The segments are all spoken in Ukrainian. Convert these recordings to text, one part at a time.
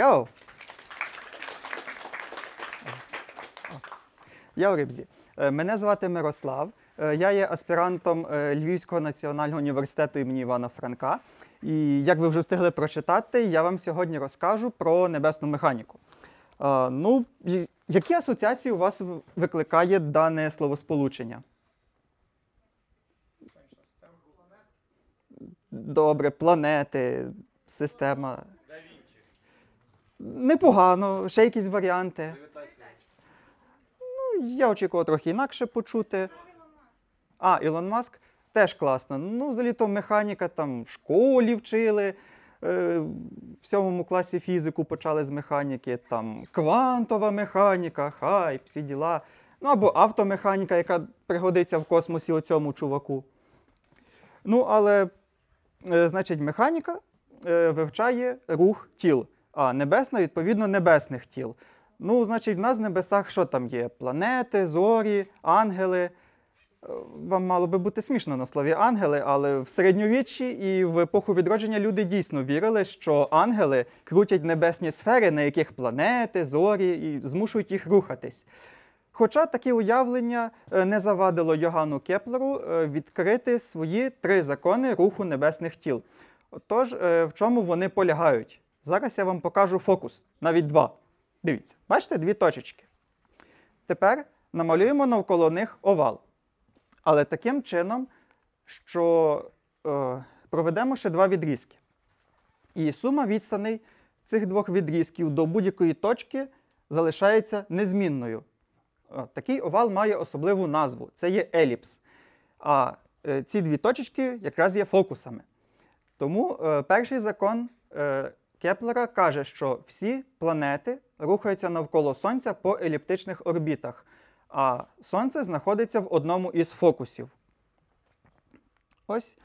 Йоу! Я у Рибзі. Е, мене звати Мирослав. Е, я є аспірантом е, Львівського національного університету імені Івана Франка. І як ви вже встигли прочитати, я вам сьогодні розкажу про небесну механіку. Ну, які асоціації у вас викликає дане словосполучення? Добре, планети, система непогано, ще якісь варіанти. Ну, я очікував трохи інакше почути. А, Ілон Маск теж класно. Ну, взагалі то механіка там в школі вчили. Е, в сьомому класі фізику почали з механіки, там квантова механіка, хайп, всі діла. Ну або автомеханіка, яка пригодиться в космосі у чуваку. Ну, але, е, значить, механіка е, вивчає рух тіл. А, небесна, відповідно, небесних тіл. Ну, значить, в нас в небесах що там є? Планети, зорі, ангели. Е, вам мало би бути смішно на слові ангели, але в середньовіччі і в епоху відродження люди дійсно вірили, що ангели крутять небесні сфери, на яких планети, зорі, і змушують їх рухатись. Хоча таке уявлення е, не завадило Йогану Кеплеру е, відкрити свої три закони руху небесних тіл. Отож, в чому вони полягають? Зараз я вам покажу фокус, навіть два. Дивіться, бачите дві точечки. Тепер намалюємо навколо них овал. Але таким чином, що е, проведемо ще два відрізки. І сума відстаней цих двох відрізків до будь-якої точки залишається незмінною. Е, такий овал має особливу назву це є еліпс. А е, ці дві точечки якраз є фокусами. Тому е, перший закон е, Кеплера каже, що всі планети рухаються навколо Сонця по еліптичних орбітах, а Сонце знаходиться в одному із фокусів. Ось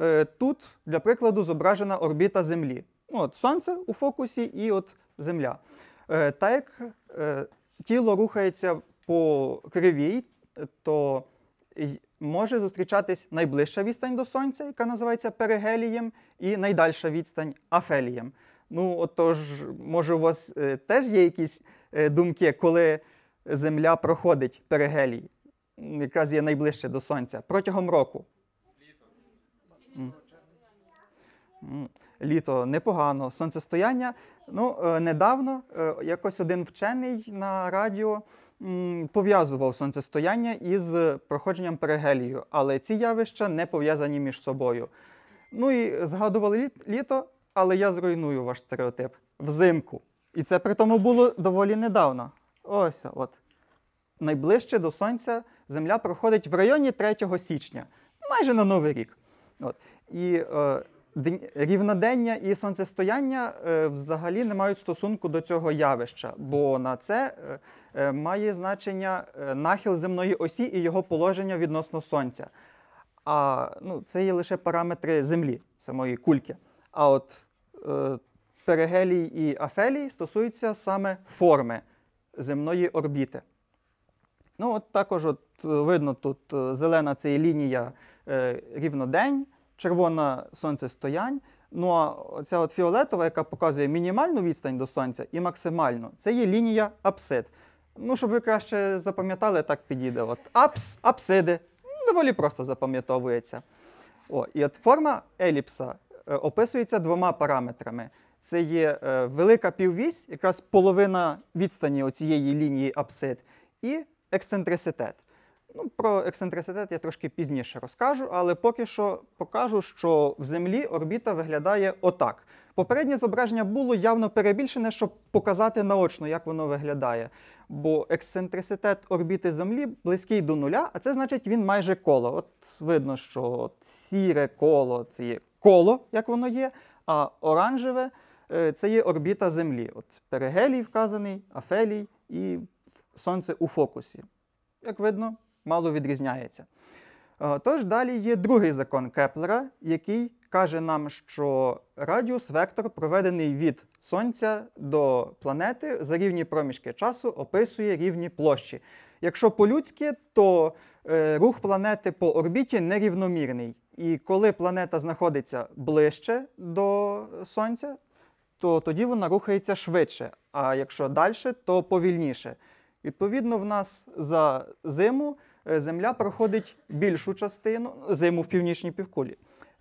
е, тут, для прикладу, зображена орбіта Землі. Ну, от Сонце у фокусі і от Земля. Е, Та як е, тіло рухається по кривій, е, то може зустрічатись найближча відстань до Сонця, яка називається перигелієм, і найдальша відстань афелієм. Ну, отож, може, у вас е, теж є якісь е, думки, коли Земля проходить перегелій, Якраз є найближче до Сонця протягом року. Літо. Літо непогано. Сонцестояння. Ну, е, недавно якось один вчений на радіо пов'язував сонцестояння із проходженням перигелію, але ці явища не пов'язані між собою. Ну і згадували літо але я зруйную ваш стереотип взимку. І це при тому було доволі недавно. Ось от. Найближче до сонця Земля проходить в районі 3 січня, майже на Новий рік. От. І е, рівнодення і сонцестояння е, взагалі не мають стосунку до цього явища, бо на це е, е має значення е, нахил земної осі і його положення відносно сонця. А ну, це є лише параметри землі, самої кульки. А от Е, Перегелій і Афелій стосується саме форми земної орбіти. Ну, от Також от е, видно тут е, зелена це є лінія рівнодень, червона сонцестоянь. Ну а ця от фіолетова, яка показує мінімальну відстань до сонця і максимальну, це є лінія апсид. Ну, щоб ви краще запам'ятали, так підійде. От Апс, апсиди. Ну, доволі просто запам'ятовується. О, І от форма еліпса Е, описується двома параметрами. Це є е, велика піввісь, якраз половина відстані оцієї лінії апсид, і ексцентриситет. Ну, Про ексцентриситет я трошки пізніше розкажу, але поки що покажу, що в Землі орбіта виглядає отак. Попереднє зображення було явно перебільшене, щоб показати наочно, як воно виглядає. Бо ексцентриситет орбіти Землі близький до нуля, а це значить, він майже коло. От видно, що сіре коло це коло, як воно є, а оранжеве е, це є орбіта Землі. От Перегелій вказаний, афелій і Сонце у фокусі. Як видно, мало відрізняється. Е, тож далі є другий закон Кеплера, який каже нам, що радіус вектор, проведений від Сонця до планети за рівні проміжки часу, описує рівні площі. Якщо по-людськи, то е, рух планети по орбіті нерівномірний. І коли планета знаходиться ближче до Сонця, то тоді вона рухається швидше. А якщо далі, то повільніше. Відповідно, в нас за зиму е, Земля проходить більшу частину, зиму в північній півкулі.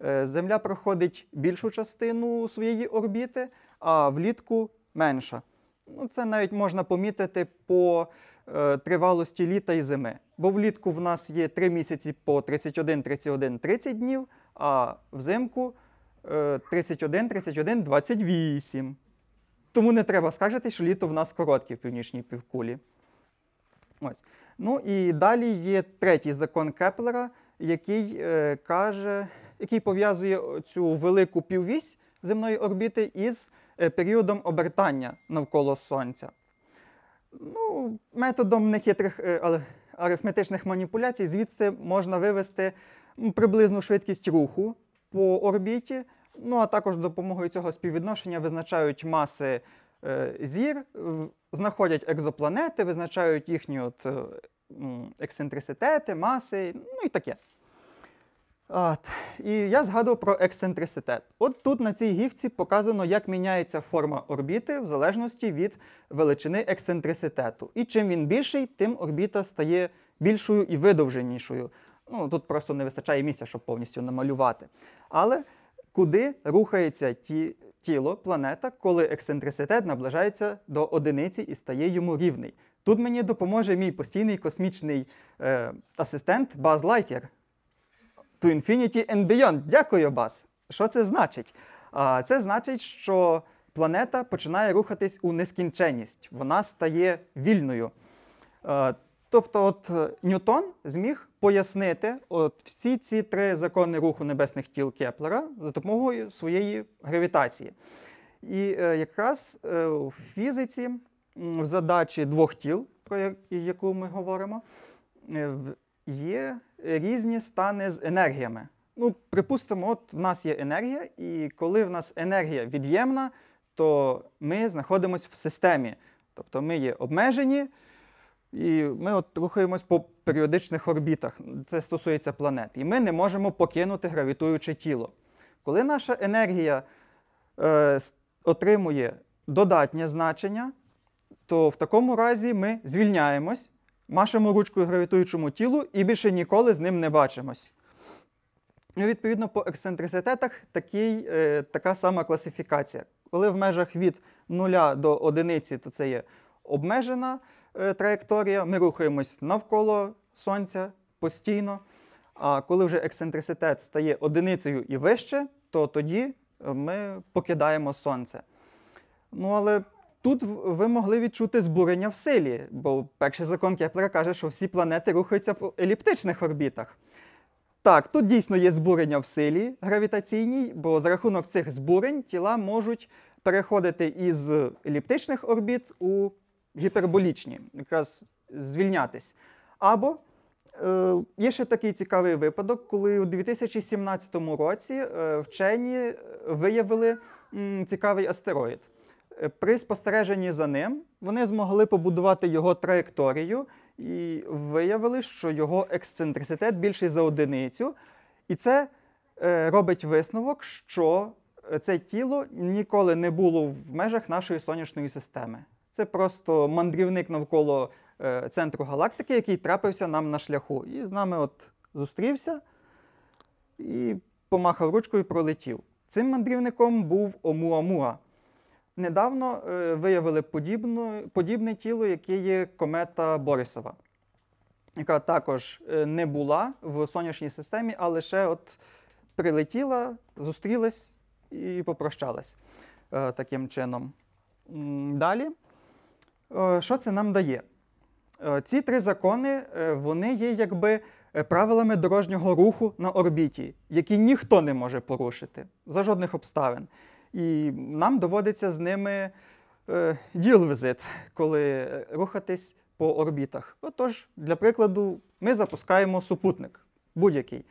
Е, Земля проходить більшу частину своєї орбіти, а влітку менша. Ну, Це навіть можна помітити по е, тривалості літа і зими. Бо влітку в нас є 3 місяці по 31, 31, 30 днів, а взимку е, 31, 31, 28. Тому не треба скаржити, що літо в нас коротке в північній півкулі. Ось. Ну і далі є третій закон Кеплера, який е, каже, який пов'язує цю велику піввісь земної орбіти із. Е, періодом обертання навколо Сонця. Ну, Методом нехитрих е, арифметичних маніпуляцій звідси можна вивести приблизну швидкість руху по орбіті, ну а також допомогою цього співвідношення визначають маси е, зір, знаходять екзопланети, визначають їхні от, ексцентриситети, маси, ну і таке. От. І я згадував про ексцентриситет. От тут на цій гівці показано, як міняється форма орбіти в залежності від величини ексцентриситету. І чим він більший, тим орбіта стає більшою і видовженішою. Ну, Тут просто не вистачає місця, щоб повністю намалювати. Але куди рухається ті, тіло, планета, коли ексцентриситет наближається до одиниці і стає йому рівний? Тут мені допоможе мій постійний космічний е, асистент Баз Лайтєр to Infinity and Beyond. Дякую, Бас. Що це значить? Це значить, що планета починає рухатись у нескінченність. Вона стає вільною. Тобто, от е, Ньютон зміг пояснити от всі ці три закони руху небесних тіл Кеплера за допомогою своєї гравітації. І е, якраз е, у фізиці, в задачі двох тіл, про яку ми говоримо, є різні стани з енергіями. Ну, Припустимо, от в нас є енергія, і коли в нас енергія від'ємна, то ми знаходимося в системі. Тобто ми є обмежені, і ми от рухаємось по періодичних орбітах. Це стосується планет. І ми не можемо покинути гравітуюче тіло. Коли наша енергія е, отримує додатнє значення, то в такому разі ми звільняємось машемо ручкою гравітуючому тілу і більше ніколи з ним не бачимось. Ну, Відповідно, по ексцентриситетах такий, е, така сама класифікація. Коли в межах від 0 до 1, то це є обмежена е, траєкторія, ми рухаємось навколо Сонця постійно. А коли вже ексцентриситет стає одиницею і вище, то тоді е, ми покидаємо Сонце. Ну, але Тут ви могли відчути збурення в силі, бо перший закон Кеплера каже, що всі планети рухаються в еліптичних орбітах. Так, тут дійсно є збурення в силі гравітаційній, бо за рахунок цих збурень тіла можуть переходити із еліптичних орбіт у гіперболічні, якраз звільнятись. Або е, є ще такий цікавий випадок, коли у 2017 році е, вчені е, виявили м, цікавий астероїд при спостереженні за ним вони змогли побудувати його траєкторію і виявили, що його ексцентриситет більший за одиницю. І це е, робить висновок, що е, це тіло ніколи не було в межах нашої сонячної системи. Це просто мандрівник навколо е, центру галактики, який трапився нам на шляху. І з нами от зустрівся і помахав ручкою, пролетів. Цим мандрівником був Омуамуа недавно е, виявили подібну, подібне тіло, яке є комета Борисова, яка також е, не була в сонячній системі, а лише от прилетіла, зустрілась і попрощалась е, таким чином. Далі, що це нам дає? Ці три закони вони є якби правилами дорожнього руху на орбіті, які ніхто не може порушити за жодних обставин. І нам доводиться з ними е, діл визит, коли е, рухатись по орбітах. Отож, для прикладу, ми запускаємо супутник будь-який.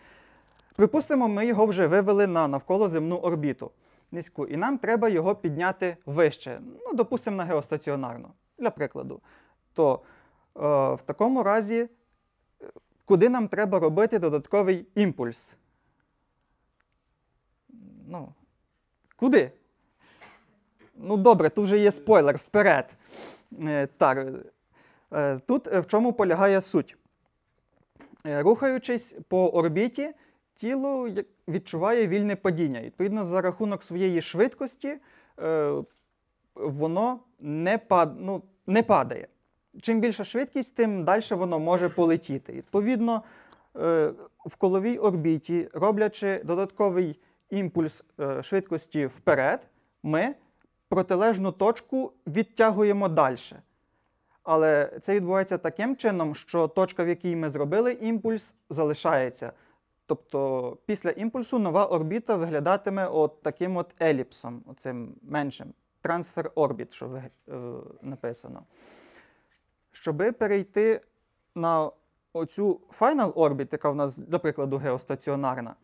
Припустимо, ми його вже вивели на навколоземну орбіту низьку, і нам треба його підняти вище, ну, допустимо, на геостаціонарну, для прикладу. То е, в такому разі, е, куди нам треба робити додатковий імпульс? Ну, Куди? Ну, добре, тут вже є спойлер вперед. Е, так, е, Тут е, в чому полягає суть. Рухаючись по орбіті, тіло відчуває вільне падіння. Відповідно, за рахунок своєї швидкості воно не, пад... ну, не падає. Чим більша швидкість, тим далі воно може полетіти. Відповідно, в коловій орбіті, роблячи додатковий імпульс е, швидкості вперед, ми протилежну точку відтягуємо далі. Але це відбувається таким чином, що точка, в якій ми зробили імпульс, залишається. Тобто після імпульсу нова орбіта виглядатиме от таким от еліпсом, оцим меншим. Трансфер орбіт, що ви, е, написано. Щоби перейти на оцю final orbit, яка в нас, до прикладу, геостаціонарна,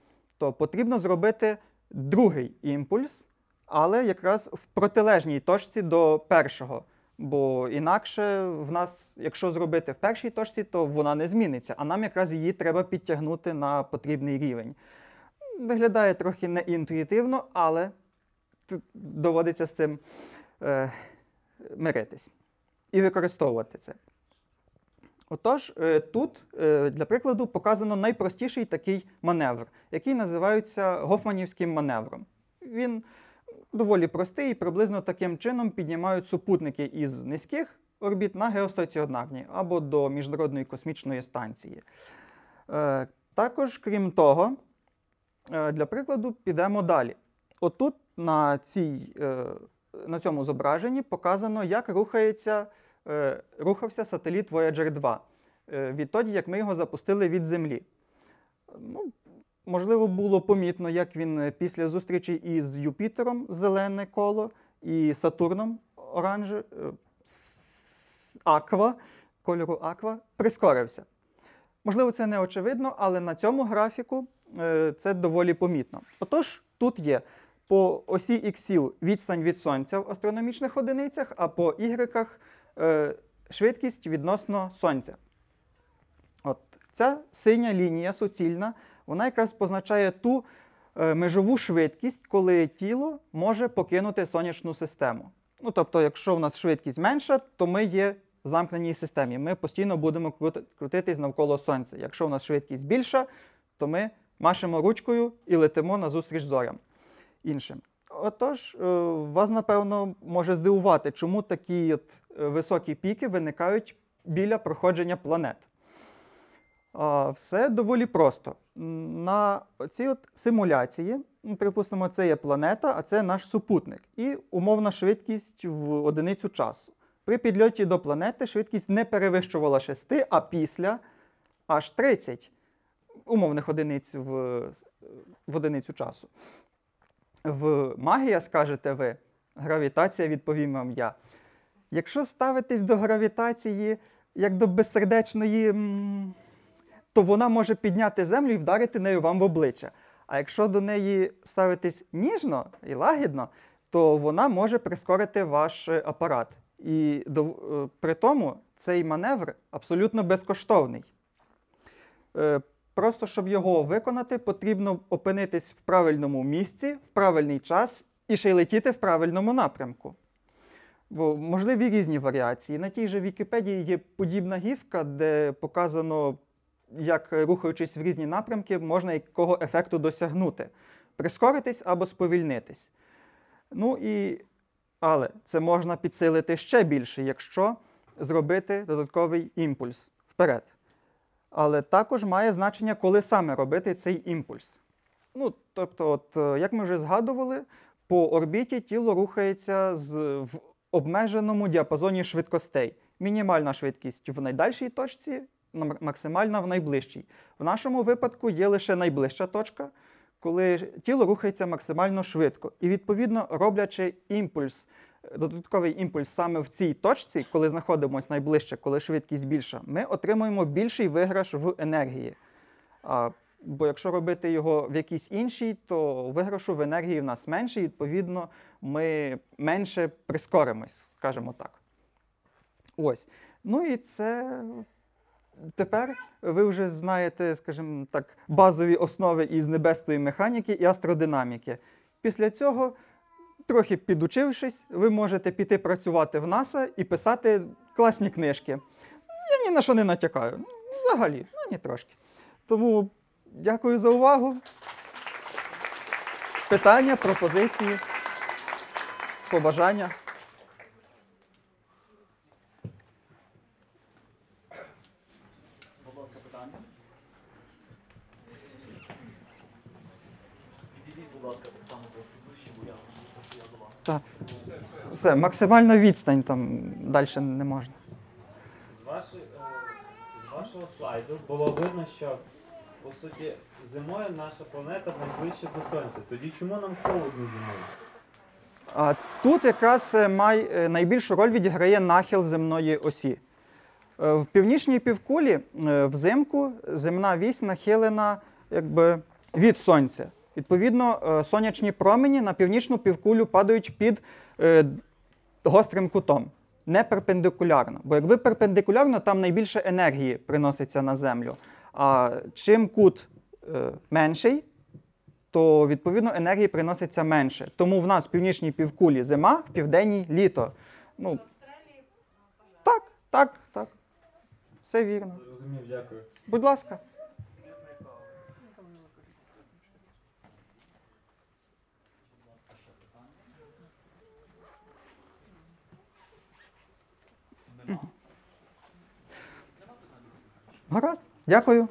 то тобто потрібно зробити другий імпульс, але якраз в протилежній точці до першого. Бо інакше в нас, якщо зробити в першій точці, то вона не зміниться, а нам якраз її треба підтягнути на потрібний рівень. Виглядає трохи неінтуїтивно, але доводиться з цим е, миритись і використовувати це. Отож, е, тут, е, для прикладу, показано найпростіший такий маневр, який називається гофманівським маневром. Він доволі простий і приблизно таким чином піднімають супутники із низьких орбіт на геостаціонарні або до міжнародної космічної станції. Е, також, крім того, для прикладу, підемо далі. Отут на, цій, на цьому зображенні показано, як рухається. Е, рухався сателіт Voyager 2 е, відтоді, як ми його запустили від Землі. Ну, Можливо, було помітно, як він е, після зустрічі із Юпітером зелене коло, і Сатурном оранже, аква, кольору аква, прискорився. Можливо, це не очевидно, але на цьому графіку це доволі помітно. Отож, тут є по осі Х відстань від сонця в астрономічних одиницях, а по ігреках – Е, швидкість відносно сонця. От. Ця синя лінія суцільна, вона якраз позначає ту е, межову швидкість, коли тіло може покинути сонячну систему. Ну, Тобто, якщо в нас швидкість менша, то ми є в замкненій системі. Ми постійно будемо крутитись навколо сонця. Якщо в нас швидкість більша, то ми машемо ручкою і летимо назустріч зорям іншим. Отож, е, вас, напевно, може здивувати, чому такі от е, високі піки виникають біля проходження планет. Все доволі просто. На цій от симуляції, ну, припустимо, це є планета, а це наш супутник. І умовна швидкість в одиницю часу. При підльоті до планети швидкість не перевищувала 6, а після аж 30 умовних одиниць в, в одиницю часу в магія, скажете ви, гравітація, відповім вам я. Якщо ставитись до гравітації як до безсердечної, то вона може підняти землю і вдарити нею вам в обличчя. А якщо до неї ставитись ніжно і лагідно, то вона може прискорити ваш е, апарат. І до, е, при тому цей маневр абсолютно безкоштовний. Е, Просто щоб його виконати, потрібно опинитись в правильному місці, в правильний час і ще й летіти в правильному напрямку. Бо можливі різні варіації. На тій же Вікіпедії є подібна гівка, де показано, як рухаючись в різні напрямки, можна якого ефекту досягнути. Прискоритись або сповільнитись. Ну і, Але це можна підсилити ще більше, якщо зробити додатковий імпульс вперед. Але також має значення, коли саме робити цей імпульс. Ну, Тобто, от, е, як ми вже згадували, по орбіті тіло рухається з, в обмеженому діапазоні швидкостей. Мінімальна швидкість в найдальшій точці, максимальна в найближчій. В нашому випадку є лише найближча точка, коли тіло рухається максимально швидко. І, відповідно, роблячи імпульс додатковий імпульс саме в цій точці, коли знаходимося найближче, коли швидкість більша, ми отримуємо більший виграш в енергії. А, Бо якщо робити його в якійсь іншій, то виграшу в енергії в нас менше, і відповідно, ми менше прискоримось, скажімо так. Ось. Ну і це. Тепер ви вже знаєте, скажімо так, базові основи із небесної механіки і астродинаміки. Після цього Трохи підучившись, ви можете піти працювати в НАСА і писати класні книжки. Я ні на що не натякаю. Ну, взагалі, ну ні трошки. Тому дякую за увагу. Питання, пропозиції, побажання. будь ласка, так само ближче, бо я я до Так. Все, максимальна відстань там далі не можна. З, ваші, е, з вашого слайду було видно, що по суті зимою наша планета найближче до сонця. Тоді чому нам холодно зимою? А Тут якраз е, май, е, найбільшу роль відіграє нахил земної осі. В північній півкулі взимку земна вісь нахилена якби, від сонця. Відповідно, е, сонячні промені на північну півкулю падають під е, гострим кутом, не перпендикулярно. Бо якби перпендикулярно, там найбільше енергії приноситься на Землю. А чим кут е, менший, то відповідно енергії приноситься менше. Тому в нас в північній півкулі зима, в південній літо. Ну, Так, так, так. Все вірно. Розумів, дякую. Будь ласка. Гаразд, дякую.